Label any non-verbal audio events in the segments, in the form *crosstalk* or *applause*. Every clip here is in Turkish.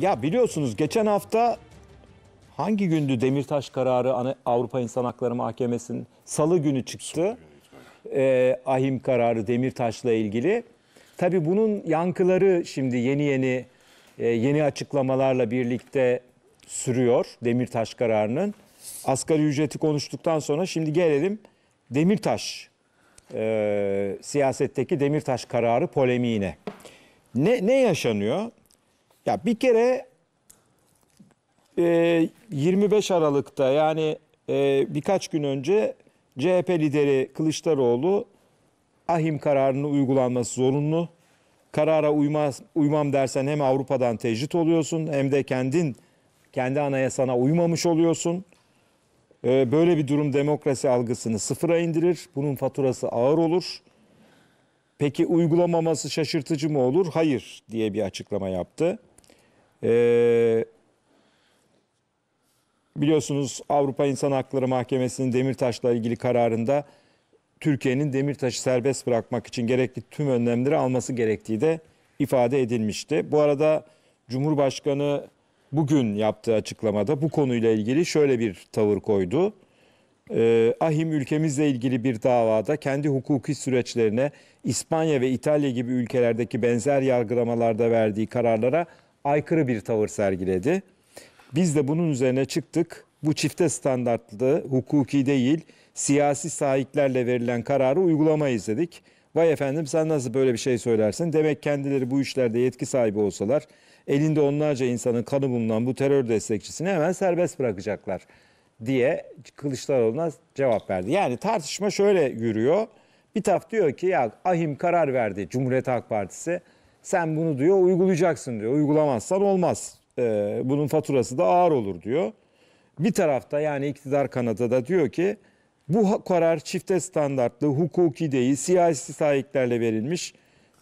Ya biliyorsunuz geçen hafta hangi gündü Demirtaş kararı Ana- Avrupa İnsan Hakları Mahkemesi'nin salı günü çıktı. Ee, ahim kararı Demirtaş'la ilgili. Tabi bunun yankıları şimdi yeni yeni e, yeni açıklamalarla birlikte sürüyor Demirtaş kararının. Asgari ücreti konuştuktan sonra şimdi gelelim Demirtaş e, siyasetteki Demirtaş kararı polemiğine. Ne, ne yaşanıyor? Ya bir kere e, 25 Aralık'ta yani e, birkaç gün önce CHP lideri Kılıçdaroğlu ahim kararının uygulanması zorunlu. Karara uymaz, uymam dersen hem Avrupa'dan tecrit oluyorsun hem de kendin kendi anayasana uymamış oluyorsun. E, böyle bir durum demokrasi algısını sıfıra indirir. Bunun faturası ağır olur. Peki uygulamaması şaşırtıcı mı olur? Hayır diye bir açıklama yaptı. Ee, biliyorsunuz Avrupa İnsan Hakları Mahkemesi'nin Demirtaş'la ilgili kararında Türkiye'nin Demirtaş'ı serbest bırakmak için gerekli tüm önlemleri alması gerektiği de ifade edilmişti. Bu arada Cumhurbaşkanı bugün yaptığı açıklamada bu konuyla ilgili şöyle bir tavır koydu. Ee, ahim ülkemizle ilgili bir davada kendi hukuki süreçlerine İspanya ve İtalya gibi ülkelerdeki benzer yargılamalarda verdiği kararlara aykırı bir tavır sergiledi. Biz de bunun üzerine çıktık. Bu çifte standartlı, hukuki değil, siyasi sahiplerle verilen kararı uygulamayız dedik. Vay efendim sen nasıl böyle bir şey söylersin? Demek kendileri bu işlerde yetki sahibi olsalar elinde onlarca insanın kanı bulunan bu terör destekçisini hemen serbest bırakacaklar diye Kılıçdaroğlu'na cevap verdi. Yani tartışma şöyle yürüyor. Bir taraf diyor ki ya ahim karar verdi Cumhuriyet Halk Partisi sen bunu diyor uygulayacaksın diyor. Uygulamazsan olmaz. Ee, bunun faturası da ağır olur diyor. Bir tarafta yani iktidar kanadı da diyor ki bu karar çifte standartlı, hukuki değil, siyasi sahiplerle verilmiş.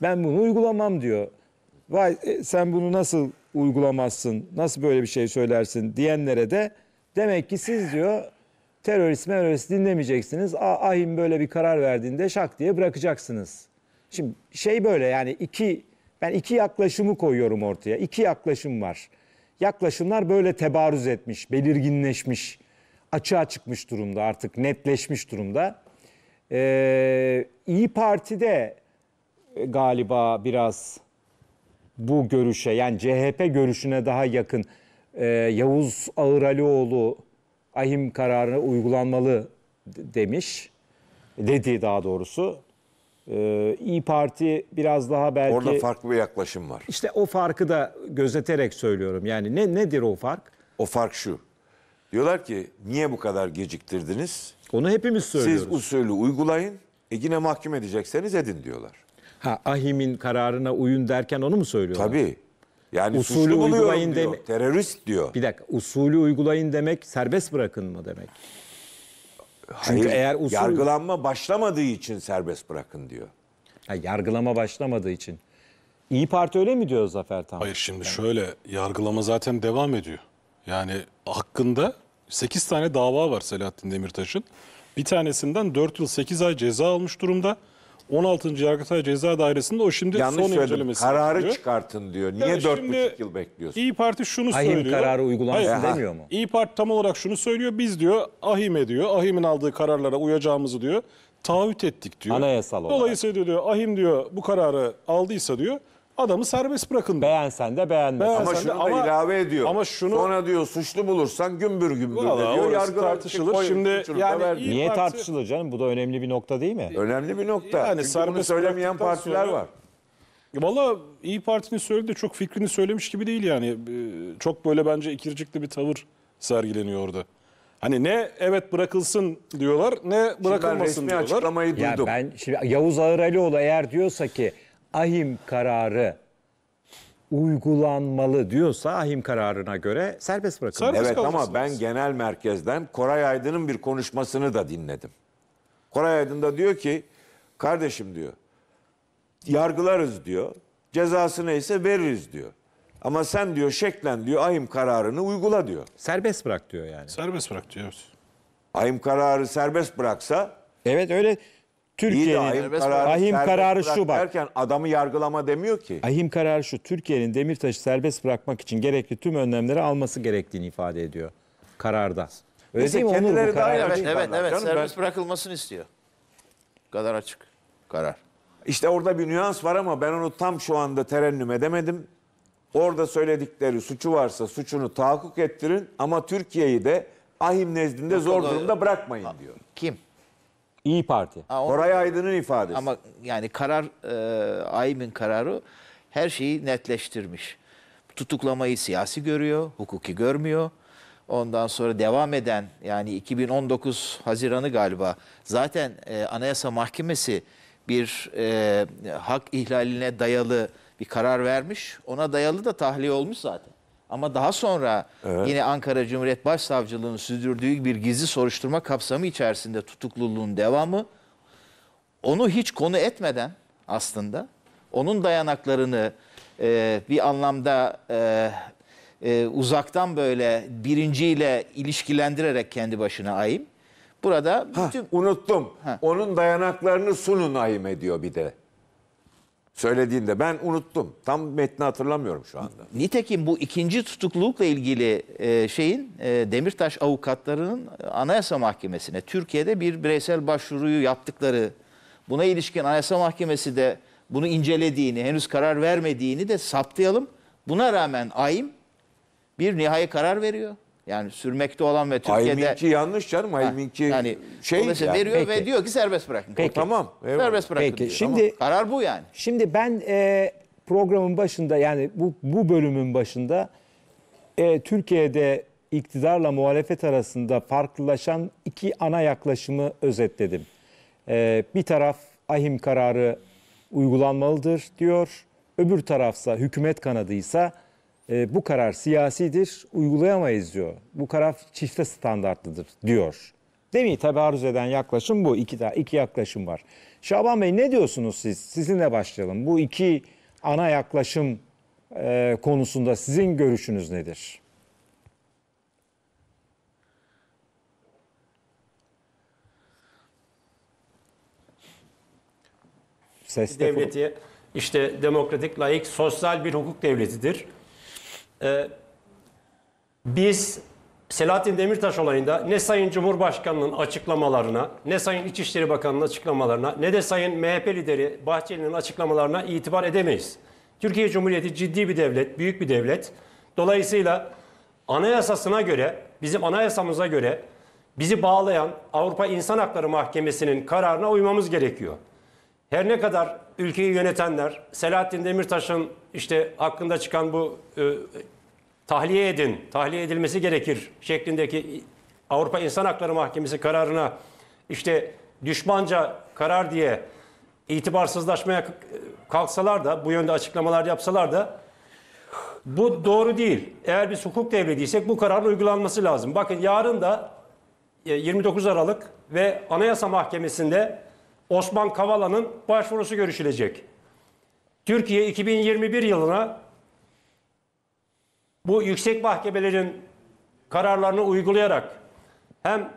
Ben bunu uygulamam diyor. Vay e, sen bunu nasıl uygulamazsın, nasıl böyle bir şey söylersin diyenlere de demek ki siz diyor terörist merörist dinlemeyeceksiniz. Ahim böyle bir karar verdiğinde şak diye bırakacaksınız. Şimdi şey böyle yani iki ben iki yaklaşımı koyuyorum ortaya. İki yaklaşım var. Yaklaşımlar böyle tebarüz etmiş, belirginleşmiş, açığa çıkmış durumda artık netleşmiş durumda. Ee, İyi Parti'de galiba biraz bu görüşe yani CHP görüşüne daha yakın e, Yavuz Ağıralioğlu ahim kararını uygulanmalı demiş. Dedi daha doğrusu. Ee, İyi Parti biraz daha belki Orada farklı bir yaklaşım var. İşte o farkı da gözeterek söylüyorum. Yani ne nedir o fark? O fark şu. Diyorlar ki niye bu kadar geciktirdiniz? Onu hepimiz söylüyoruz. Siz usulü uygulayın. E yine mahkum edecekseniz edin diyorlar. ha Ahim'in kararına uyun derken onu mu söylüyorlar? Tabii. Yani Usulü uygulayın diyor. Terörist diyor. Bir dakika usulü uygulayın demek serbest bırakın mı demek? Çünkü Hayır, eğer usul... Yargılanma başlamadığı için serbest bırakın diyor. Ha, yargılama başlamadığı için. İyi Parti öyle mi diyor Zafer Tan? Hayır şimdi şöyle yargılama zaten devam ediyor. Yani hakkında 8 tane dava var Selahattin Demirtaş'ın. Bir tanesinden 4 yıl 8 ay ceza almış durumda. 16. Yargıtay Ceza Dairesi'nde o şimdi Yanlış son söyledim. incelemesi. Kararı yapıyor. çıkartın diyor. Niye Yani dört buçuk yıl bekliyorsun? İyi Parti şunu Ahim söylüyor. kararı uygulansın Hayır. demiyor mu? İyi Parti tam olarak şunu söylüyor. Biz diyor Ahim'e diyor. Ahim'in aldığı kararlara uyacağımızı diyor. Taahhüt ettik diyor. Anayasal olarak. Dolayısıyla diyor Ahim diyor bu kararı aldıysa diyor Adamı serbest bırakın. Beğensen de beğenmesen Ama şunu de. da ilave ediyor. ama şunu- Sonra diyor suçlu bulursan gümbür gümbür diyor. Yargı Yargılar tartışılır. koyun, Şimdi yani verdi. Niye Parti- tartışılır canım? Bu da önemli bir nokta değil mi? Önemli bir nokta. Yani Çünkü bunu söylemeyen partiler var. Valla İyi Parti'nin söyledi çok fikrini söylemiş gibi değil yani. Ee, çok böyle bence ikircikli bir tavır sergileniyor orada. Hani ne evet bırakılsın diyorlar ne Şimdi ben resmi diyorlar. açıklamayı Ya ben şimdi Yavuz Ağıralioğlu eğer diyorsa ki ahim kararı uygulanmalı diyorsa ahim kararına göre serbest bırakılmalı. Serbest evet ama ben genel merkezden Koray Aydın'ın bir konuşmasını da dinledim. Koray Aydın da diyor ki kardeşim diyor yargılarız diyor cezası neyse veririz diyor. Ama sen diyor şeklen diyor ahim kararını uygula diyor. Serbest bırak diyor yani. Serbest bırak diyor. Ahim kararı serbest bıraksa Evet öyle Türkiye'nin kararı, ahim kararı şu bak. Derken adamı yargılama demiyor ki. Ahim kararı şu. Türkiye'nin Demirtaş'ı serbest bırakmak için gerekli tüm önlemleri alması gerektiğini ifade ediyor kararda. Öyle Neyse, değil mi? Onur bu karar. Evet, evet, evet. Canım, serbest ben... bırakılmasını istiyor. Kadar açık karar. İşte orada bir nüans var ama ben onu tam şu anda terennüm edemedim. Orada söyledikleri suçu varsa suçunu tahakkuk ettirin ama Türkiye'yi de ahim nezdinde Yok, zor durumda bırakmayın diyor. Kim? İyi Parti. Ha, Koray Aydın'ın ifadesi. Ama yani karar e, AİM'in kararı her şeyi netleştirmiş. Tutuklamayı siyasi görüyor, hukuki görmüyor. Ondan sonra devam eden yani 2019 Haziran'ı galiba zaten e, Anayasa Mahkemesi bir e, hak ihlaline dayalı bir karar vermiş. Ona dayalı da tahliye olmuş zaten. Ama daha sonra evet. yine Ankara Cumhuriyet Başsavcılığı'nın sürdürdüğü bir gizli soruşturma kapsamı içerisinde tutukluluğun devamı onu hiç konu etmeden aslında onun dayanaklarını e, bir anlamda e, e, uzaktan böyle birinciyle ilişkilendirerek kendi başına ayım. Burada bütün... ha, unuttum. Ha. Onun dayanaklarını sunun ayım ediyor bir de söylediğinde ben unuttum. Tam metni hatırlamıyorum şu anda. Nitekim bu ikinci tutuklulukla ilgili e, şeyin e, Demirtaş avukatlarının e, Anayasa Mahkemesi'ne Türkiye'de bir bireysel başvuruyu yaptıkları buna ilişkin Anayasa Mahkemesi de bunu incelediğini, henüz karar vermediğini de saptayalım. Buna rağmen AİM bir nihai karar veriyor. Yani sürmekte olan ve Türkiye'de... Ayminki yanlış canım. Ayminki yani, şey... Mesela veriyor Peki. ve diyor ki serbest bırakın. Peki. tamam. Eyvallah. Serbest bırakın Peki. diyor. Şimdi, tamam. Karar bu yani. Şimdi ben e, programın başında yani bu, bu bölümün başında e, Türkiye'de iktidarla muhalefet arasında farklılaşan iki ana yaklaşımı özetledim. E, bir taraf ahim kararı uygulanmalıdır diyor. Öbür tarafsa hükümet kanadıysa e, bu karar siyasidir, uygulayamayız diyor. Bu karar çifte standartlıdır diyor. Değil mi? Tabi arzu eden yaklaşım bu. İki, iki yaklaşım var. Şaban Bey ne diyorsunuz siz? Sizinle başlayalım. Bu iki ana yaklaşım e, konusunda sizin görüşünüz nedir? Ses devleti işte demokratik, layık, sosyal bir hukuk devletidir e, biz Selahattin Demirtaş olayında ne Sayın Cumhurbaşkanı'nın açıklamalarına, ne Sayın İçişleri Bakanı'nın açıklamalarına, ne de Sayın MHP lideri Bahçeli'nin açıklamalarına itibar edemeyiz. Türkiye Cumhuriyeti ciddi bir devlet, büyük bir devlet. Dolayısıyla anayasasına göre, bizim anayasamıza göre bizi bağlayan Avrupa İnsan Hakları Mahkemesi'nin kararına uymamız gerekiyor. Her ne kadar ülkeyi yönetenler Selahattin Demirtaş'ın işte hakkında çıkan bu e, tahliye edin, tahliye edilmesi gerekir şeklindeki Avrupa İnsan Hakları Mahkemesi kararına işte düşmanca karar diye itibarsızlaşmaya kalksalar da bu yönde açıklamalar yapsalar da bu doğru değil. Eğer biz hukuk devletiysek bu kararın uygulanması lazım. Bakın yarın da 29 e, Aralık ve Anayasa Mahkemesi'nde Osman Kavala'nın başvurusu görüşülecek. Türkiye 2021 yılına bu yüksek mahkemelerin kararlarını uygulayarak hem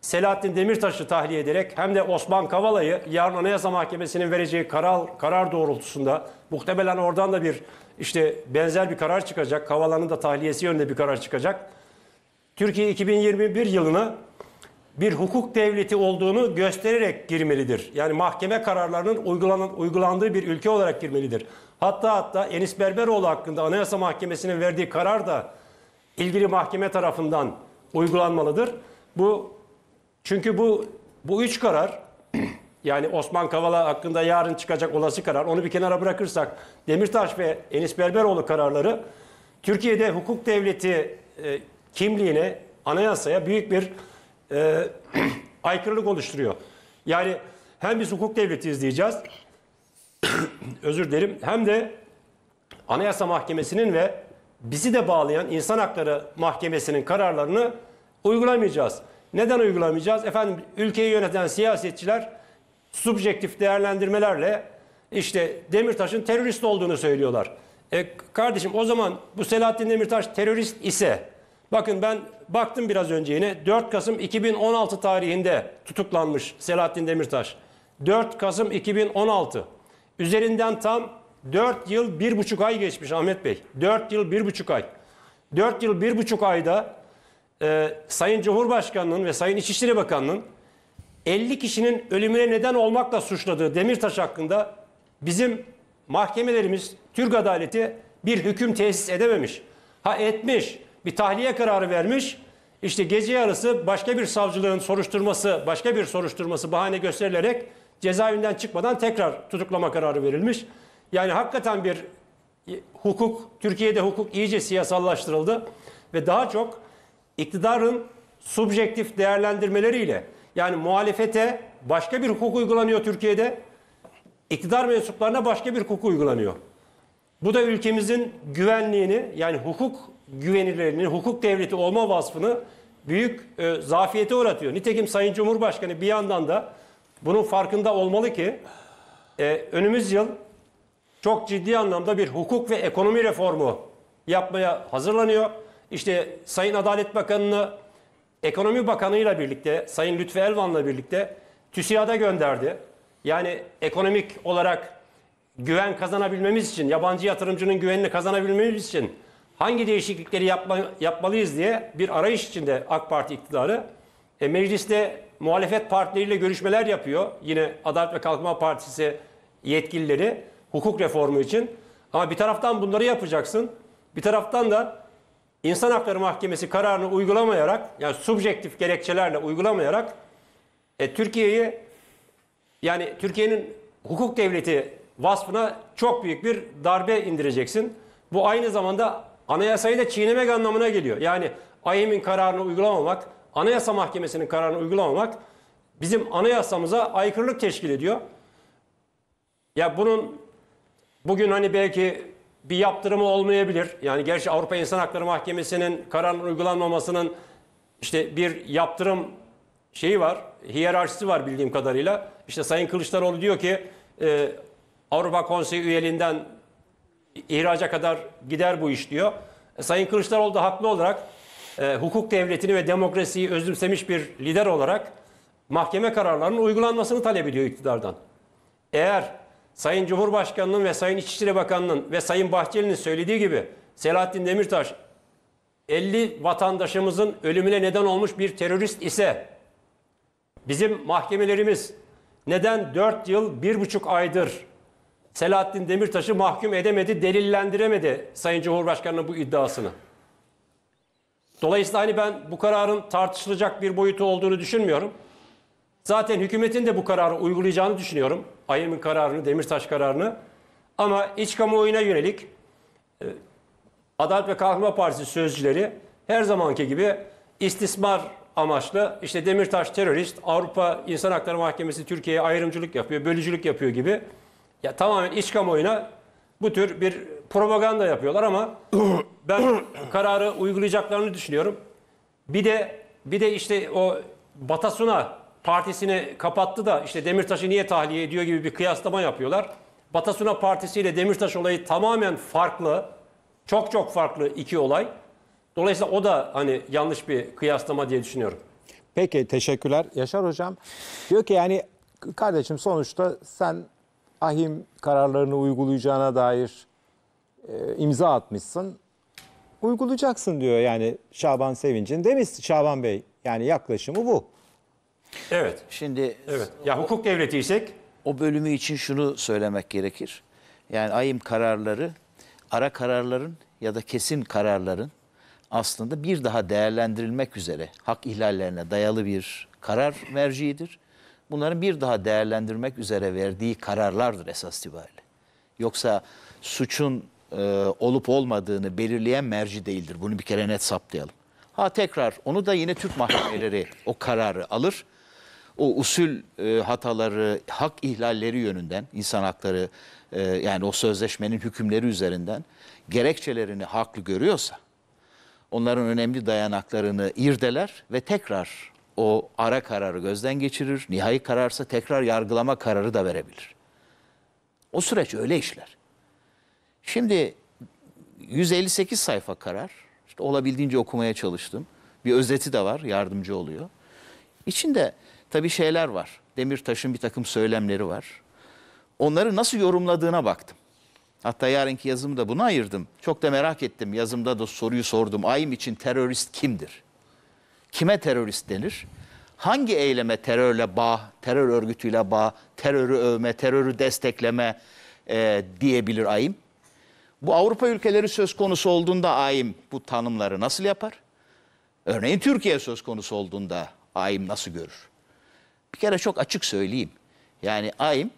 Selahattin Demirtaş'ı tahliye ederek hem de Osman Kavala'yı yarın Anayasa Mahkemesi'nin vereceği karar, karar doğrultusunda muhtemelen oradan da bir işte benzer bir karar çıkacak. Kavala'nın da tahliyesi yönünde bir karar çıkacak. Türkiye 2021 yılını bir hukuk devleti olduğunu göstererek girmelidir. Yani mahkeme kararlarının uygulanan, uygulandığı bir ülke olarak girmelidir. Hatta hatta Enis Berberoğlu hakkında Anayasa Mahkemesi'nin verdiği karar da ilgili mahkeme tarafından uygulanmalıdır. Bu çünkü bu bu üç karar *clears throat* yani Osman Kavala hakkında yarın çıkacak olası karar onu bir kenara bırakırsak Demirtaş ve Enis Berberoğlu kararları Türkiye'de hukuk devleti e, kimliğine, anayasaya büyük bir e, *clears throat* aykırılık oluşturuyor. Yani hem biz hukuk devleti izleyeceğiz, *clears throat* özür dilerim, hem de Anayasa Mahkemesi'nin ve bizi de bağlayan İnsan Hakları Mahkemesi'nin kararlarını uygulamayacağız. Neden uygulamayacağız? Efendim ülkeyi yöneten siyasetçiler subjektif değerlendirmelerle işte Demirtaş'ın terörist olduğunu söylüyorlar. E kardeşim o zaman bu Selahattin Demirtaş terörist ise Bakın ben baktım biraz önce yine 4 Kasım 2016 tarihinde tutuklanmış Selahattin Demirtaş. 4 Kasım 2016. Üzerinden tam 4 yıl 1,5 ay geçmiş Ahmet Bey. 4 yıl 1,5 ay. 4 yıl 1,5 ayda e, Sayın Cumhurbaşkanı'nın ve Sayın İçişleri Bakanı'nın 50 kişinin ölümüne neden olmakla suçladığı Demirtaş hakkında bizim mahkemelerimiz Türk adaleti bir hüküm tesis edememiş. Ha etmiş bir tahliye kararı vermiş. İşte gece yarısı başka bir savcılığın soruşturması, başka bir soruşturması bahane gösterilerek cezaevinden çıkmadan tekrar tutuklama kararı verilmiş. Yani hakikaten bir hukuk, Türkiye'de hukuk iyice siyasallaştırıldı ve daha çok iktidarın subjektif değerlendirmeleriyle yani muhalefete başka bir hukuk uygulanıyor Türkiye'de, iktidar mensuplarına başka bir hukuk uygulanıyor. Bu da ülkemizin güvenliğini yani hukuk güvenilirliğini, hukuk devleti olma vasfını büyük e, zafiyete uğratıyor. Nitekim Sayın Cumhurbaşkanı bir yandan da bunun farkında olmalı ki e, önümüz yıl çok ciddi anlamda bir hukuk ve ekonomi reformu yapmaya hazırlanıyor. İşte Sayın Adalet Bakanı'nı Ekonomi Bakanı'yla birlikte, Sayın Lütfi Elvan'la birlikte TÜSİAD'a gönderdi. Yani ekonomik olarak güven kazanabilmemiz için, yabancı yatırımcının güvenini kazanabilmemiz için hangi değişiklikleri yapma, yapmalıyız diye bir arayış içinde AK Parti iktidarı. E, mecliste muhalefet partileriyle görüşmeler yapıyor. Yine Adalet ve Kalkınma Partisi yetkilileri hukuk reformu için. Ama bir taraftan bunları yapacaksın. Bir taraftan da İnsan Hakları Mahkemesi kararını uygulamayarak, yani subjektif gerekçelerle uygulamayarak e, Türkiye'yi yani Türkiye'nin hukuk devleti vasfına çok büyük bir darbe indireceksin. Bu aynı zamanda Anayasayı da çiğnemek anlamına geliyor. Yani AYM'in kararını uygulamamak, Anayasa Mahkemesi'nin kararını uygulamamak bizim anayasamıza aykırılık teşkil ediyor. Ya bunun bugün hani belki bir yaptırımı olmayabilir. Yani gerçi Avrupa İnsan Hakları Mahkemesi'nin kararının uygulanmamasının işte bir yaptırım şeyi var, hiyerarşisi var bildiğim kadarıyla. İşte Sayın Kılıçdaroğlu diyor ki e, Avrupa Konseyi üyeliğinden ihraca kadar gider bu iş diyor. E, Sayın Kılıçdaroğlu da haklı olarak e, hukuk devletini ve demokrasiyi özümsemiş bir lider olarak mahkeme kararlarının uygulanmasını talep ediyor iktidardan. Eğer Sayın Cumhurbaşkanı'nın ve Sayın İçişleri Bakanı'nın ve Sayın Bahçeli'nin söylediği gibi Selahattin Demirtaş 50 vatandaşımızın ölümüne neden olmuş bir terörist ise bizim mahkemelerimiz neden 4 yıl 1,5 aydır Selahattin Demirtaş'ı mahkum edemedi, delillendiremedi Sayın Cumhurbaşkanı'nın bu iddiasını. Dolayısıyla hani ben bu kararın tartışılacak bir boyutu olduğunu düşünmüyorum. Zaten hükümetin de bu kararı uygulayacağını düşünüyorum. AYM'in kararını, Demirtaş kararını. Ama iç kamuoyuna yönelik e, Adalet ve Kalkınma Partisi sözcüleri her zamanki gibi istismar amaçlı işte Demirtaş terörist, Avrupa İnsan Hakları Mahkemesi Türkiye'ye ayrımcılık yapıyor, bölücülük yapıyor gibi ya tamamen iç kamuoyuna bu tür bir propaganda yapıyorlar ama ben kararı uygulayacaklarını düşünüyorum. Bir de bir de işte o Batasuna partisini kapattı da işte Demirtaş'ı niye tahliye ediyor gibi bir kıyaslama yapıyorlar. Batasuna Partisi ile Demirtaş olayı tamamen farklı. Çok çok farklı iki olay. Dolayısıyla o da hani yanlış bir kıyaslama diye düşünüyorum. Peki teşekkürler. Yaşar Hocam diyor ki yani kardeşim sonuçta sen ahim kararlarını uygulayacağına dair e, imza atmışsın. Uygulayacaksın diyor yani Şaban Sevinç'in. Demiş Şaban Bey yani yaklaşımı bu. Evet. Şimdi Evet. Ya hukuk devletiysek o bölümü için şunu söylemek gerekir. Yani ayım kararları, ara kararların ya da kesin kararların aslında bir daha değerlendirilmek üzere hak ihlallerine dayalı bir karar merciidir bunların bir daha değerlendirmek üzere verdiği kararlardır esas itibariyle. Yoksa suçun e, olup olmadığını belirleyen merci değildir. Bunu bir kere net saptayalım. Ha tekrar onu da yine Türk mahkemeleri *coughs* o kararı alır. O usul e, hataları, hak ihlalleri yönünden, insan hakları e, yani o sözleşmenin hükümleri üzerinden gerekçelerini haklı görüyorsa onların önemli dayanaklarını irdeler ve tekrar o ara kararı gözden geçirir. Nihai kararsa tekrar yargılama kararı da verebilir. O süreç öyle işler. Şimdi 158 sayfa karar. İşte olabildiğince okumaya çalıştım. Bir özeti de var, yardımcı oluyor. İçinde tabii şeyler var. Demirtaş'ın bir takım söylemleri var. Onları nasıl yorumladığına baktım. Hatta yarınki yazımda da buna ayırdım. Çok da merak ettim. Yazımda da soruyu sordum. Ayım için terörist kimdir? kime terörist denir? Hangi eyleme terörle bağ, terör örgütüyle bağ, terörü övme, terörü destekleme e, diyebilir AİM. Bu Avrupa ülkeleri söz konusu olduğunda AİM bu tanımları nasıl yapar? Örneğin Türkiye söz konusu olduğunda AİM nasıl görür? Bir kere çok açık söyleyeyim. Yani AİM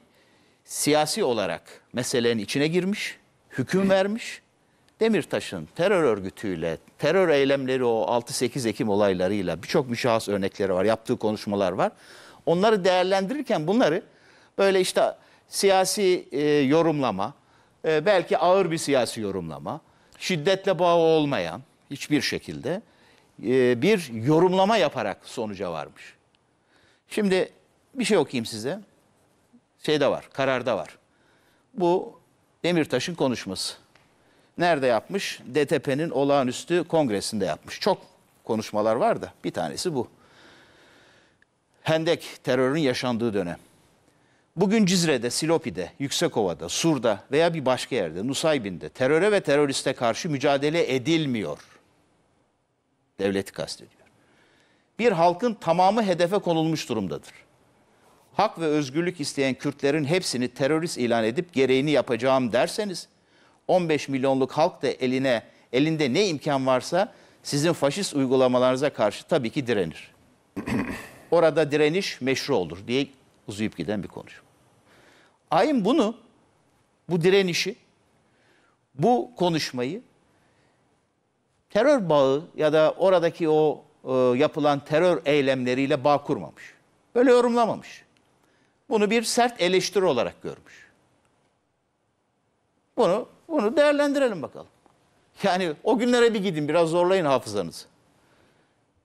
siyasi olarak meselenin içine girmiş, hüküm vermiş Demirtaş'ın terör örgütüyle, terör eylemleri o 6-8 Ekim olaylarıyla birçok müşahhas örnekleri var, yaptığı konuşmalar var. Onları değerlendirirken bunları böyle işte siyasi e, yorumlama, e, belki ağır bir siyasi yorumlama, şiddetle bağı olmayan hiçbir şekilde e, bir yorumlama yaparak sonuca varmış. Şimdi bir şey okuyayım size. Şeyde var, kararda var. Bu Demirtaş'ın konuşması. Nerede yapmış? DTP'nin olağanüstü kongresinde yapmış. Çok konuşmalar var da bir tanesi bu. Hendek terörün yaşandığı dönem. Bugün Cizre'de, Silopi'de, Yüksekova'da, Sur'da veya bir başka yerde, Nusaybin'de teröre ve teröriste karşı mücadele edilmiyor. Devleti kastediyor. Bir halkın tamamı hedefe konulmuş durumdadır. Hak ve özgürlük isteyen Kürtlerin hepsini terörist ilan edip gereğini yapacağım derseniz 15 milyonluk halk da eline elinde ne imkan varsa sizin faşist uygulamalarınıza karşı tabii ki direnir. *clears throat* Orada direniş meşru olur diye uzayıp giden bir konuşma. Ayın bunu, bu direnişi, bu konuşmayı terör bağı ya da oradaki o e, yapılan terör eylemleriyle bağ kurmamış. Böyle yorumlamamış. Bunu bir sert eleştiri olarak görmüş. Bunu bunu değerlendirelim bakalım. Yani o günlere bir gidin biraz zorlayın hafızanızı.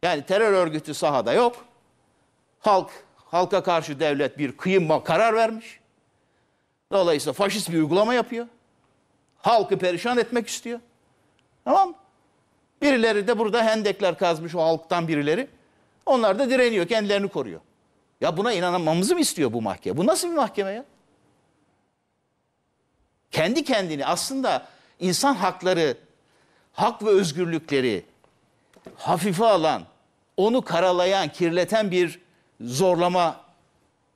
Yani terör örgütü sahada yok. Halk, halka karşı devlet bir kıyım karar vermiş. Dolayısıyla faşist bir uygulama yapıyor. Halkı perişan etmek istiyor. Tamam mı? Birileri de burada hendekler kazmış o halktan birileri. Onlar da direniyor, kendilerini koruyor. Ya buna inanmamızı mı istiyor bu mahkeme? Bu nasıl bir mahkeme ya? kendi kendini aslında insan hakları, hak ve özgürlükleri hafife alan, onu karalayan, kirleten bir zorlama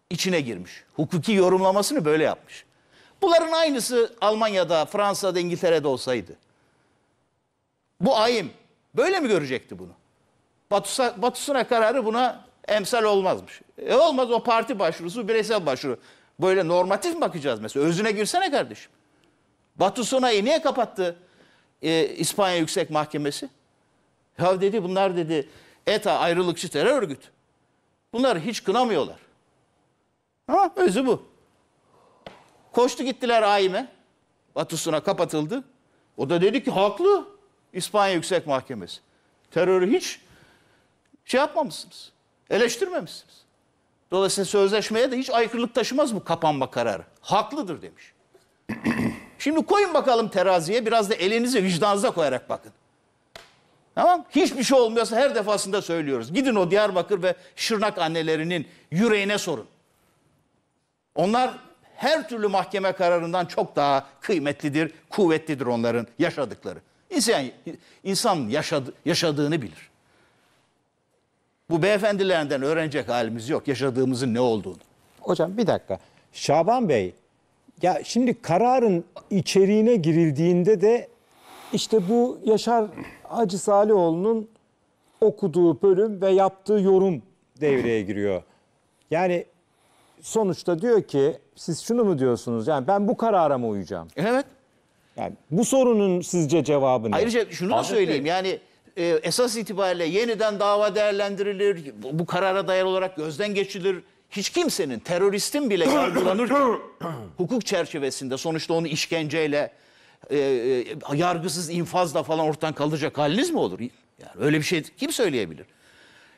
içine girmiş. Hukuki yorumlamasını böyle yapmış. Bunların aynısı Almanya'da, Fransa'da, İngiltere'de olsaydı. Bu ayım böyle mi görecekti bunu? Batus'a, Batus'una kararı buna emsal olmazmış. E olmaz o parti başvurusu, bireysel başvuru. Böyle normatif mi bakacağız mesela? Özüne girsene kardeşim. Batu Sonay'ı niye kapattı e, İspanya Yüksek Mahkemesi? Ya dedi bunlar dedi ETA ayrılıkçı terör örgütü. Bunları hiç kınamıyorlar. Ha özü bu. Koştu gittiler AİM'e. Batusuna kapatıldı. O da dedi ki haklı İspanya Yüksek Mahkemesi. Terörü hiç şey yapmamışsınız. Eleştirmemişsiniz. Dolayısıyla sözleşmeye de hiç aykırılık taşımaz bu kapanma kararı. Haklıdır demiş. Şimdi koyun bakalım teraziye biraz da elinizi vicdanınıza koyarak bakın. Tamam? Hiçbir şey olmuyorsa her defasında söylüyoruz. Gidin o Diyarbakır ve Şırnak annelerinin yüreğine sorun. Onlar her türlü mahkeme kararından çok daha kıymetlidir, kuvvetlidir onların yaşadıkları. İnsan, insan yaşadı, yaşadığını bilir. Bu beyefendilerden öğrenecek halimiz yok yaşadığımızın ne olduğunu. Hocam bir dakika. Şaban Bey ya şimdi kararın içeriğine girildiğinde de işte bu Yaşar Hacı Salihoğlu'nun okuduğu bölüm ve yaptığı yorum devreye giriyor. Yani sonuçta diyor ki siz şunu mu diyorsunuz? Yani ben bu karara mı uyacağım? Evet. Yani bu sorunun sizce cevabı ne? Ayrıca şunu da söyleyeyim yani e, esas itibariyle yeniden dava değerlendirilir, bu, bu karara dayalı olarak gözden geçilir, hiç kimsenin teröristin bile *coughs* yargılanırken *coughs* hukuk çerçevesinde sonuçta onu işkenceyle e, e, yargısız infazla falan ortadan kalacak haliniz mi olur? Yani öyle bir şey kim söyleyebilir?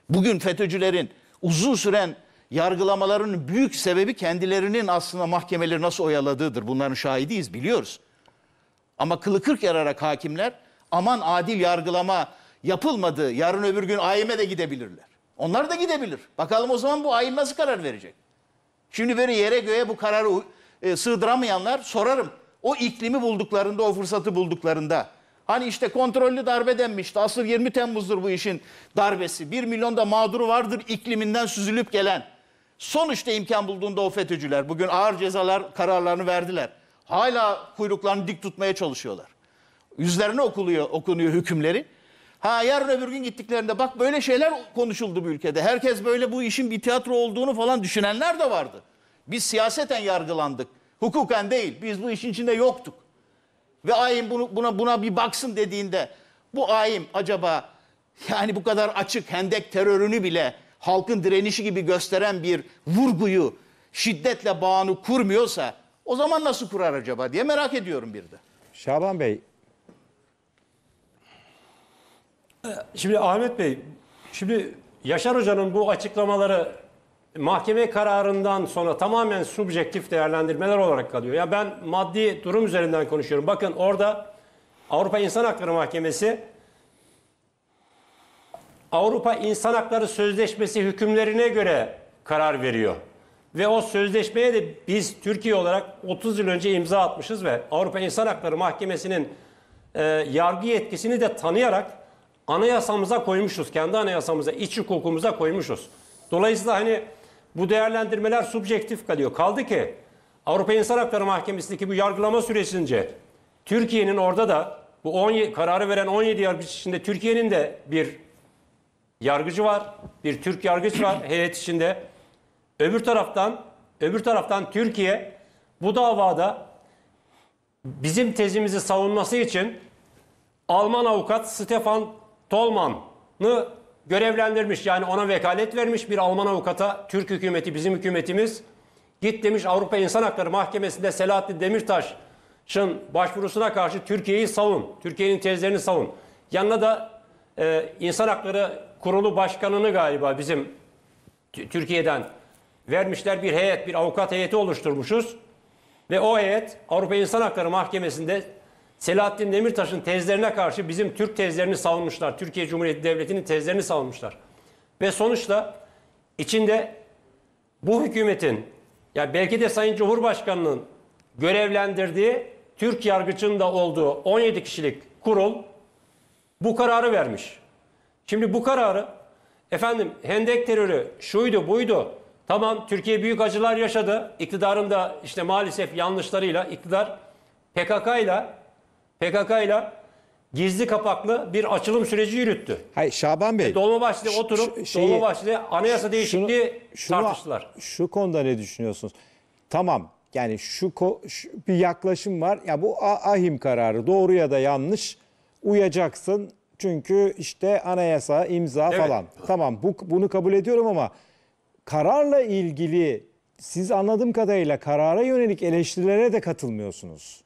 Bugün FETÖ'cülerin uzun süren yargılamalarının büyük sebebi kendilerinin aslında mahkemeleri nasıl oyaladığıdır. Bunların şahidiyiz biliyoruz. Ama kılı kırk yararak hakimler aman adil yargılama yapılmadı yarın öbür gün AYM'e de gidebilirler. Onlar da gidebilir. Bakalım o zaman bu ayın nasıl karar verecek? Şimdi böyle yere göğe bu kararı e, sığdıramayanlar sorarım. O iklimi bulduklarında, o fırsatı bulduklarında. Hani işte kontrollü darbe denmişti. Asıl 20 Temmuz'dur bu işin darbesi. Bir milyon da mağduru vardır ikliminden süzülüp gelen. Sonuçta imkan bulduğunda o FETÖ'cüler bugün ağır cezalar kararlarını verdiler. Hala kuyruklarını dik tutmaya çalışıyorlar. Yüzlerine okuluyor, okunuyor hükümleri. Ha yarın öbür gün gittiklerinde bak böyle şeyler konuşuldu bu ülkede. Herkes böyle bu işin bir tiyatro olduğunu falan düşünenler de vardı. Biz siyaseten yargılandık. Hukuken değil. Biz bu işin içinde yoktuk. Ve ayim bunu, buna buna bir baksın dediğinde bu ayim acaba yani bu kadar açık hendek terörünü bile halkın direnişi gibi gösteren bir vurguyu şiddetle bağını kurmuyorsa o zaman nasıl kurar acaba diye merak ediyorum bir de. Şaban Bey Şimdi Ahmet Bey, şimdi Yaşar Hoca'nın bu açıklamaları mahkeme kararından sonra tamamen subjektif değerlendirmeler olarak kalıyor. Ya ben maddi durum üzerinden konuşuyorum. Bakın orada Avrupa İnsan Hakları Mahkemesi Avrupa İnsan Hakları Sözleşmesi hükümlerine göre karar veriyor. Ve o sözleşmeye de biz Türkiye olarak 30 yıl önce imza atmışız ve Avrupa İnsan Hakları Mahkemesi'nin e, yargı yetkisini de tanıyarak anayasamıza koymuşuz. Kendi anayasamıza, iç hukukumuza koymuşuz. Dolayısıyla hani bu değerlendirmeler subjektif kalıyor. Kaldı ki Avrupa İnsan Hakları Mahkemesi'ndeki bu yargılama süresince Türkiye'nin orada da bu 10 kararı veren 17 yargıç içinde Türkiye'nin de bir yargıcı var. Bir Türk yargıç var *clears throat* heyet içinde. Öbür taraftan öbür taraftan Türkiye bu davada bizim tezimizi savunması için Alman avukat Stefan Tolman'ı görevlendirmiş yani ona vekalet vermiş bir Alman avukata Türk hükümeti bizim hükümetimiz git demiş Avrupa İnsan Hakları Mahkemesi'nde Selahattin Demirtaş'ın başvurusuna karşı Türkiye'yi savun. Türkiye'nin tezlerini savun. Yanına da e, İnsan Hakları Kurulu Başkanı'nı galiba bizim Türkiye'den vermişler bir heyet, bir avukat heyeti oluşturmuşuz. Ve o heyet Avrupa İnsan Hakları Mahkemesi'nde Selahattin Demirtaş'ın tezlerine karşı bizim Türk tezlerini savunmuşlar. Türkiye Cumhuriyeti Devleti'nin tezlerini savunmuşlar. Ve sonuçta içinde bu hükümetin ya belki de Sayın Cumhurbaşkanı'nın görevlendirdiği Türk yargıcında olduğu 17 kişilik kurul bu kararı vermiş. Şimdi bu kararı efendim hendek terörü şuydu buydu tamam Türkiye büyük acılar yaşadı. İktidarın da işte maalesef yanlışlarıyla iktidar PKK ile PKK ile gizli kapaklı bir açılım süreci yürüttü. Hayır Şaban Bey. E, Dolmabahçe'de oturup şeyi, Dolmabahçe'de anayasa değişikliği şunu, tartıştılar. Şu konuda ne düşünüyorsunuz? Tamam yani şu, şu bir yaklaşım var. Ya bu ahim kararı doğru ya da yanlış uyacaksın. Çünkü işte anayasa, imza evet. falan. Tamam bu, bunu kabul ediyorum ama kararla ilgili siz anladığım kadarıyla karara yönelik eleştirilere de katılmıyorsunuz.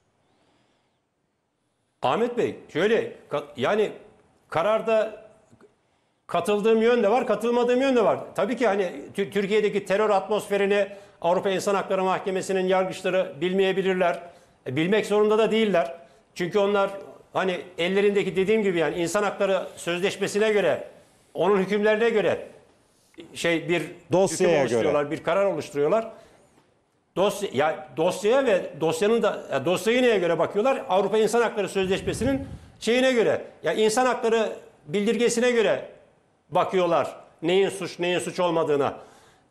Ahmet Bey şöyle yani kararda katıldığım yön de var, katılmadığım yön de var. Tabii ki hani Türkiye'deki terör atmosferini Avrupa İnsan Hakları Mahkemesi'nin yargıçları bilmeyebilirler. E, bilmek zorunda da değiller. Çünkü onlar hani ellerindeki dediğim gibi yani insan hakları sözleşmesine göre, onun hükümlerine göre şey bir dosyaya göre bir karar oluşturuyorlar. Dosya, ya dosyaya ve dosyanın da dosyaya neye göre bakıyorlar? Avrupa İnsan Hakları Sözleşmesi'nin şeyine göre. Ya insan hakları bildirgesine göre bakıyorlar. Neyin suç, neyin suç olmadığına.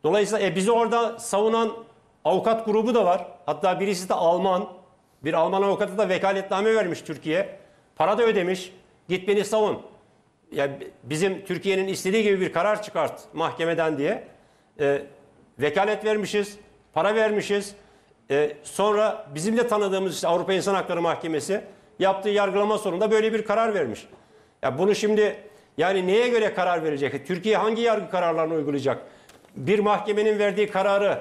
Dolayısıyla e, bizi orada savunan avukat grubu da var. Hatta birisi de Alman. Bir Alman avukatı da vekaletname vermiş Türkiye. Para da ödemiş. Git beni savun. ya bizim Türkiye'nin istediği gibi bir karar çıkart mahkemeden diye. E, vekalet vermişiz para vermişiz. E, sonra bizim de tanıdığımız işte Avrupa İnsan Hakları Mahkemesi yaptığı yargılama sonunda böyle bir karar vermiş. Ya bunu şimdi yani neye göre karar verecek? Türkiye hangi yargı kararlarını uygulayacak? Bir mahkemenin verdiği kararı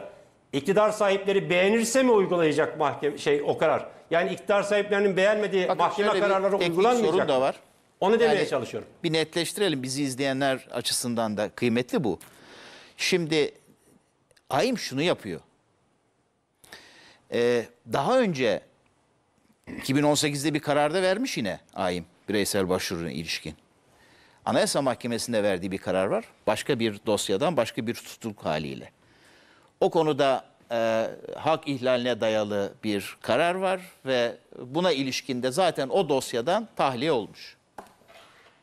iktidar sahipleri beğenirse mi uygulayacak mahkeme şey o karar? Yani iktidar sahiplerinin beğenmediği Bakın mahkeme kararları uygulanmayacak. sorun da var. Onu demeye yani, çalışıyorum. Bir netleştirelim bizi izleyenler açısından da kıymetli bu. Şimdi ayım şunu yapıyor e, daha önce 2018'de bir kararda vermiş yine AİM bireysel başvuruna ilişkin. Anayasa Mahkemesi'nde verdiği bir karar var. Başka bir dosyadan başka bir tutukluk haliyle. O konuda e, hak ihlaline dayalı bir karar var ve buna ilişkinde zaten o dosyadan tahliye olmuş.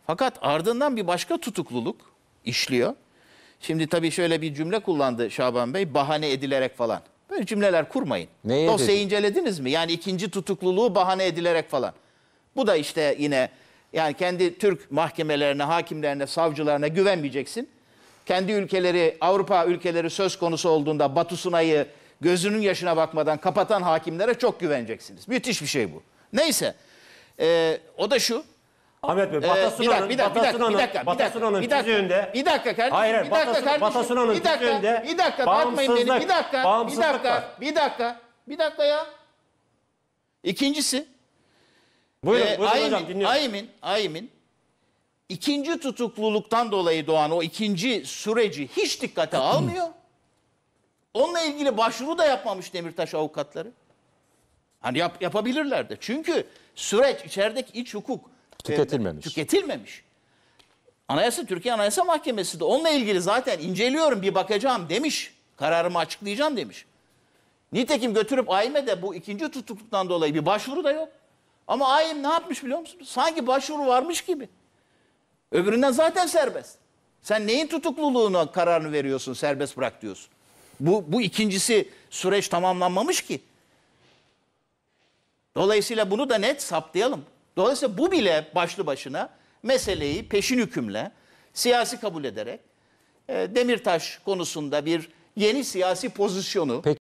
Fakat ardından bir başka tutukluluk işliyor. Şimdi tabii şöyle bir cümle kullandı Şaban Bey, bahane edilerek falan. Böyle cümleler kurmayın. Neye Dosyayı dedi? incelediniz mi? Yani ikinci tutukluluğu bahane edilerek falan. Bu da işte yine yani kendi Türk mahkemelerine, hakimlerine, savcılarına güvenmeyeceksin. Kendi ülkeleri, Avrupa ülkeleri söz konusu olduğunda Batusunay'ı gözünün yaşına bakmadan kapatan hakimlere çok güveneceksiniz. Müthiş bir şey bu. Neyse, ee, o da şu, Ahmet Bey, ee, Batasuna'nın bir dakika, Batasuna'nın bir dakika, Batasuna'nın bir dakika, tüzüğünde bir dakika kardeşim, hayır, hayır, bir dakika Batasun, kardeşim, Batasuna'nın bir dakika, tüzüğünde bir dakika, bağımsızlık, beni, bir dakika, bağımsızlık bir dakika, var. bir dakika, bir dakika ya. İkincisi, buyurun, e, buyurun Aymin, hocam dinliyorum. Aymin, Aymin, ikinci tutukluluktan dolayı doğan o ikinci süreci hiç dikkate *clears throat* almıyor. Onunla ilgili başvuru da yapmamış Demirtaş avukatları. Hani yap, yapabilirler de. Çünkü süreç içerideki iç hukuk Tüketilmemiş. Tüketilmemiş. Anayasa Türkiye Anayasa Mahkemesi de onunla ilgili zaten inceliyorum bir bakacağım demiş. Kararımı açıklayacağım demiş. Nitekim götürüp AİM'e de bu ikinci tutukluktan dolayı bir başvuru da yok. Ama AİM e ne yapmış biliyor musunuz? Sanki başvuru varmış gibi. Öbüründen zaten serbest. Sen neyin tutukluluğuna kararını veriyorsun serbest bırak diyorsun. Bu, bu ikincisi süreç tamamlanmamış ki. Dolayısıyla bunu da net saptayalım. Dolayısıyla bu bile başlı başına meseleyi peşin hükümle siyasi kabul ederek e, Demirtaş konusunda bir yeni siyasi pozisyonu Peki.